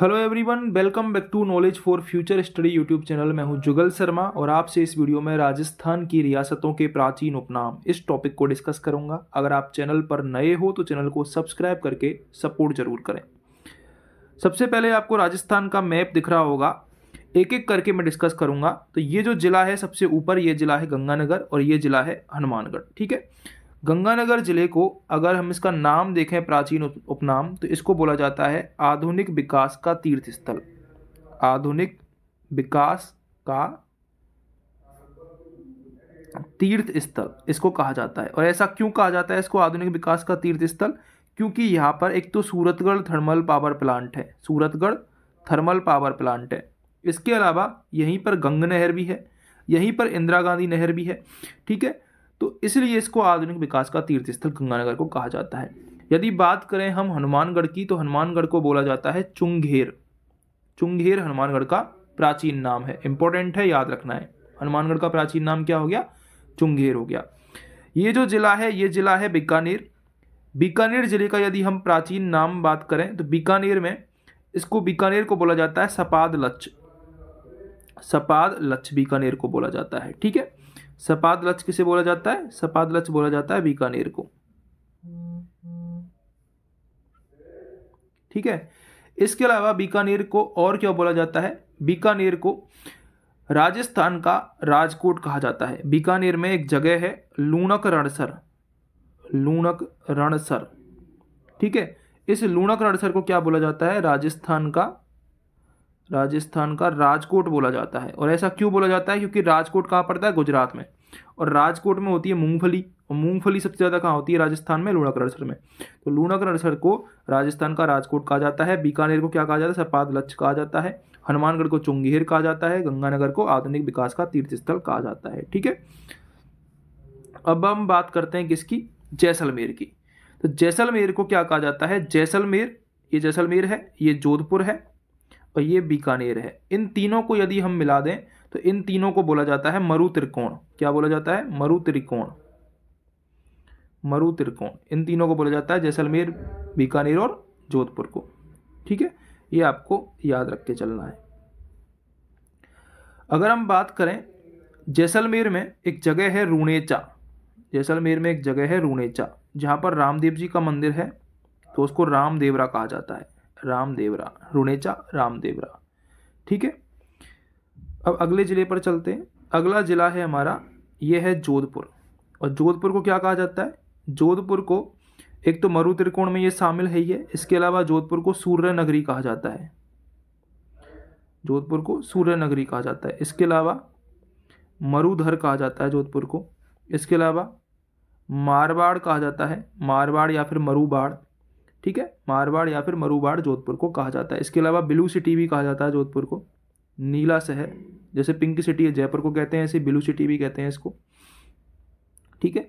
hello everyone welcome back to knowledge for future study YouTube channel मैं हूं जुगल शर्मा और आपसे इस वीडियो में राजस्थान की रियासतों के प्राचीन उपनाम इस टॉपिक को डिस्कस करूंगा अगर आप चैनल पर नए हो तो चैनल को सब्सक्राइब करके सपोर्ट जरूर करें सबसे पहले आपको राजस्थान का मैप दिख रहा होगा एक एक करके मैं डिस्कस करूँगा तो ये जो जिला है सबसे ऊपर ये जिला है गंगानगर और ये जिला है हनुमानगढ़ ठीक है गंगानगर ज़िले को अगर हम इसका नाम देखें प्राचीन उपनाम तो इसको बोला जाता है आधुनिक विकास का तीर्थ स्थल आधुनिक विकास का तीर्थ स्थल इसको कहा जाता है और ऐसा क्यों कहा जाता है इसको आधुनिक विकास का तीर्थ स्थल क्योंकि यहाँ पर एक तो सूरतगढ़ थर्मल पावर प्लांट है सूरतगढ़ थर्मल पावर प्लांट है इसके अलावा यहीं पर गंग नहर भी है यहीं पर इंदिरा गांधी नहर भी है ठीक है तो इसलिए इसको आधुनिक विकास का तीर्थ स्थल गंगानगर को कहा जाता है यदि बात करें हम हनुमानगढ़ की तो हनुमानगढ़ को बोला जाता है चुंगेर चुंगेर हनुमानगढ़ का प्राचीन नाम है इंपॉर्टेंट है याद रखना है हनुमानगढ़ का प्राचीन नाम क्या हो गया चुंगेर हो गया ये जो जिला है ये जिला है बीकानेर बीकानेर जिले का यदि हम प्राचीन नाम बात करें तो बीकानेर में इसको बीकानेर को बोला जाता है सपाद लच्छ सपाद लच्छ बीकानेर को बोला जाता है ठीक है सपाद लच किसे बोला जाता है सपाद लच बोला जाता है बीकानेर को ठीक है इसके अलावा बीकानेर को और क्या बोला जाता है बीकानेर को राजस्थान का राजकोट कहा जाता है बीकानेर में एक जगह है लूणक रणसर लूणक रणसर ठीक है इस लूणक रणसर को क्या बोला जाता है राजस्थान का राजस्थान का राजकोट बोला जाता है और ऐसा क्यों बोला जाता है क्योंकि राजकोट कहाँ पड़ता है गुजरात में और राजकोट में होती है मूंगफली और मूंगफली सबसे ज़्यादा कहाँ होती है राजस्थान में लूणाकर में तो लूणाकर को राजस्थान का राजकोट कहा जाता है बीकानेर को क्या कहा जाता है सरपाद लक्ष्य कहा जाता है हनुमानगढ़ को चुंगेर कहा जाता है गंगानगर को आधुनिक विकास का तीर्थ स्थल कहा जाता है ठीक है अब हम बात करते हैं किसकी जैसलमेर की तो जैसलमेर को क्या कहा जाता है जैसलमेर ये जैसलमेर है ये जोधपुर है ये बीकानेर है इन तीनों को यदि हम मिला दें तो इन तीनों को बोला जाता है मरु त्रिकोण क्या बोला जाता है मरु त्रिकोण मरु त्रिकोण इन तीनों को बोला जाता है जैसलमेर बीकानेर और जोधपुर को ठीक है ये आपको याद रख के चलना है अगर हम बात करें जैसलमेर में एक जगह है रूणेचा जैसलमेर में एक जगह है रूणेचा जहाँ पर रामदेव जी का मंदिर है तो उसको रामदेवरा कहा जाता है रामदेवरा रुणेचा रामदेवरा ठीक है अब अगले ज़िले पर चलते हैं अगला ज़िला है हमारा यह है जोधपुर और जोधपुर को क्या कहा जाता है जोधपुर को एक तो मरु त्रिकोण में ये शामिल है ही है इसके अलावा जोधपुर को सूर्य नगरी कहा जाता है जोधपुर को सूर्य नगरी कहा जाता है इसके अलावा मरुधर कहा जाता है जोधपुर को इसके अलावा मारवाड़ कहा जाता है मारवाड़ या फिर मरुबाड़ ठीक है मारवाड़ या फिर मरुबाड़ जोधपुर को कहा जाता है इसके अलावा ब्लू सिटी भी कहा जाता है जोधपुर को नीला शहर जैसे पिंक सिटी है जयपुर को कहते हैं ऐसे ब्लू सिटी भी कहते हैं इसको ठीक है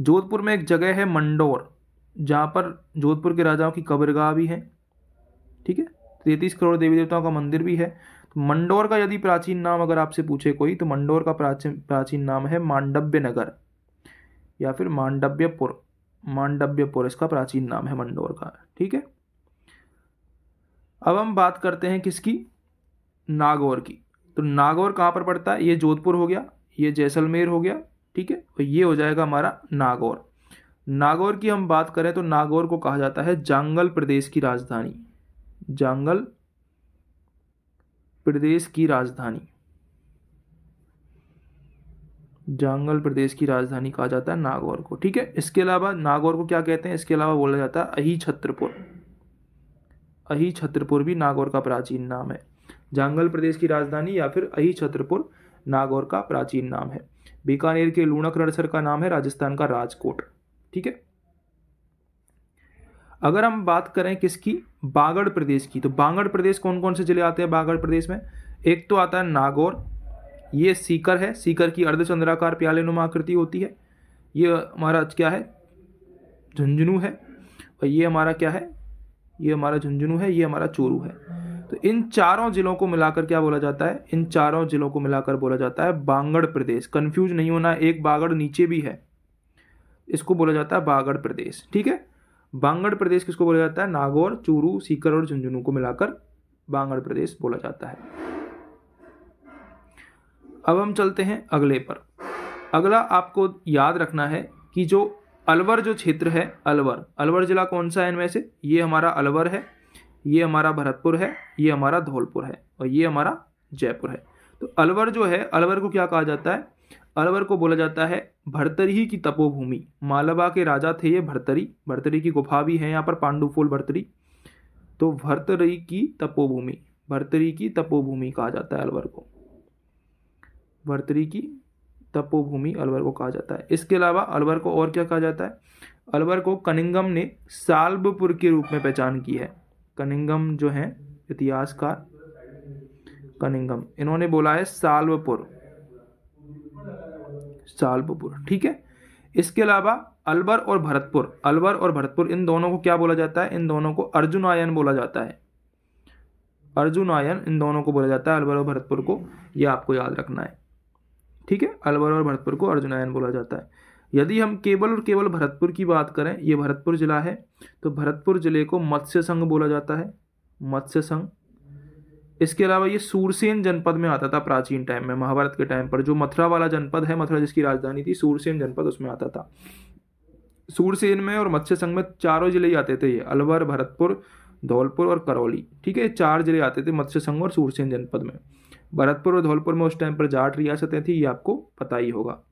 जोधपुर में एक जगह है मंडोर जहाँ पर जोधपुर के राजाओं की कब्रगाह भी है ठीक है तैतीस करोड़ देवी देवताओं का मंदिर भी है तो मंडोर का यदि प्राचीन नाम अगर आपसे पूछे कोई तो मंडोर का प्राचीन प्राचीन नाम है मांडव्य नगर या फिर मांडव्यपुर मांडव्यपुर इसका प्राचीन नाम है मंडोर का ठीक है अब हम बात करते हैं किसकी नागौर की तो नागौर कहाँ पर पड़ता है ये जोधपुर हो गया ये जैसलमेर हो गया ठीक है और तो ये हो जाएगा हमारा नागौर नागौर की हम बात करें तो नागौर को कहा जाता है जांगल प्रदेश की राजधानी जांगल प्रदेश की राजधानी जंगल प्रदेश की राजधानी कहा जाता है नागौर को ठीक है इसके अलावा नागौर को क्या कहते हैं इसके अलावा बोला जाता है अही छत्रपुर अही छत्रपुर भी नागौर का प्राचीन नाम है जंगल प्रदेश की राजधानी या फिर अही छत्रपुर नागौर का प्राचीन नाम है बीकानेर के लूणक रणसर का नाम है राजस्थान का राजकोट ठीक है अगर हम बात करें किसकी बागड़ प्रदेश की तो बागड़ प्रदेश कौन कौन से जिले आते हैं बागड़ प्रदेश में एक तो आता है नागौर ये सीकर है सीकर की अर्धचंद्राकार प्याले आकृति होती है ये हमारा क्या है झुंझुनू है और ये हमारा क्या है ये हमारा झुंझुनू है ये हमारा चूरू है तो इन चारों जिलों को मिलाकर क्या बोला जाता है इन चारों जिलों को मिलाकर बोला जाता है बांगड़ प्रदेश कंफ्यूज नहीं होना एक बागड़ नीचे भी है इसको बोला जाता है बागड़ प्रदेश ठीक है बांगड़ प्रदेश किसको बोला जाता है नागौर चूरू सीकर और झुंझुनू को मिलाकर बांगड़ प्रदेश बोला जाता है अब हम चलते हैं अगले पर अगला आपको याद रखना है कि जो अलवर जो क्षेत्र है अलवर अलवर ज़िला कौन सा है इनमें से ये हमारा अलवर है ये हमारा भरतपुर है ये हमारा धौलपुर है और ये हमारा जयपुर है तो अलवर जो है अलवर को क्या कहा जाता है अलवर को बोला जाता है भरतरी की तपोभूमि मालवा के राजा थे ये भरतरी भरतरी की गुफा भी है यहाँ पर पांडुफूल भरतरी तो भरतरी की तपोभूमि भरतरी की तपोभूमि कहा जाता है अलवर को भर्तरी की तपोभूमि अलवर को कहा जाता है इसके अलावा अलवर को और क्या कहा जाता है अलवर को कनिंगम ने साल्बपुर के रूप में पहचान की है कनिंगम जो है इतिहासकार कनिंगम इन्होंने बोला है साल्बपुर साल्बपुर ठीक है इसके अलावा अलवर और भरतपुर अलवर और भरतपुर इन दोनों को क्या बोला जाता है इन दोनों को अर्जुनायन बोला जाता है अर्जुनायन इन दोनों को बोला जाता है अलवर और भरतपुर को यह आपको याद रखना है ठीक है अलवर और भरतपुर को अर्जुनायन बोला जाता है यदि हम केवल और केवल भरतपुर की बात करें ये भरतपुर जिला है तो भरतपुर जिले को मत्स्य संघ बोला जाता है मत्स्य संघ इसके अलावा ये सूरसेन जनपद में आता था प्राचीन टाइम में महाभारत के टाइम पर जो मथुरा वाला जनपद है मथुरा जिसकी राजधानी थी सूरसेन जनपद उसमें आता था सूरसेन में और मत्स्य संघ में चारों जिले ही आते थे ये अलवर भरतपुर धौलपुर और करौली ठीक है चार जिले आते थे मत्स्य संघ और सूरसेन जनपद में भरतपुर और धौलपुर में उस टाइम पर जाट रियासतें थी ये आपको पता ही होगा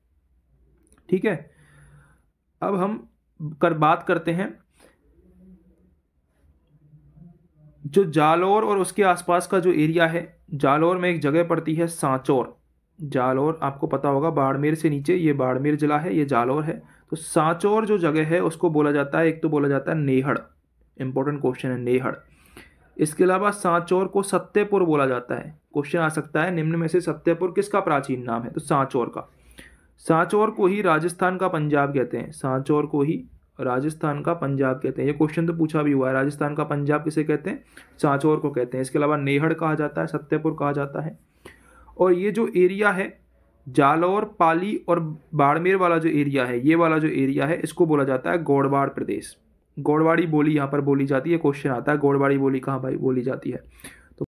ठीक है अब हम कर बात करते हैं जो जालौर और उसके आसपास का जो एरिया है जालौर में एक जगह पड़ती है सांचौर जालौर आपको पता होगा बाड़मेर से नीचे ये बाड़मेर जिला है ये जालौर है तो सांचौर जो जगह है उसको बोला जाता है एक तो बोला जाता है नेहड़ इंपॉर्टेंट क्वेश्चन है नेहड़ इसके अलावा सांचौर को सत्यपुर बोला जाता है क्वेश्चन आ सकता है निम्न में से सत्यपुर किसका प्राचीन नाम है तो सांचौर का सांचौर को ही राजस्थान का पंजाब कहते हैं सांचौर को ही राजस्थान का पंजाब कहते हैं ये क्वेश्चन तो पूछा भी हुआ है राजस्थान का पंजाब किसे कहते हैं सांचौर को कहते हैं इसके अलावा नेहड़ कहा जाता है सत्यपुर कहा जाता है और ये जो एरिया है जालौर पाली और बाड़मेर वाला जो एरिया है ये वाला जो एरिया है इसको बोला जाता है गौड़बाड़ प्रदेश गौड़वाड़ी बोली यहाँ पर बोली जाती है क्वेश्चन आता है गौड़वाड़ी बोली कहाँ भाई बोली जाती है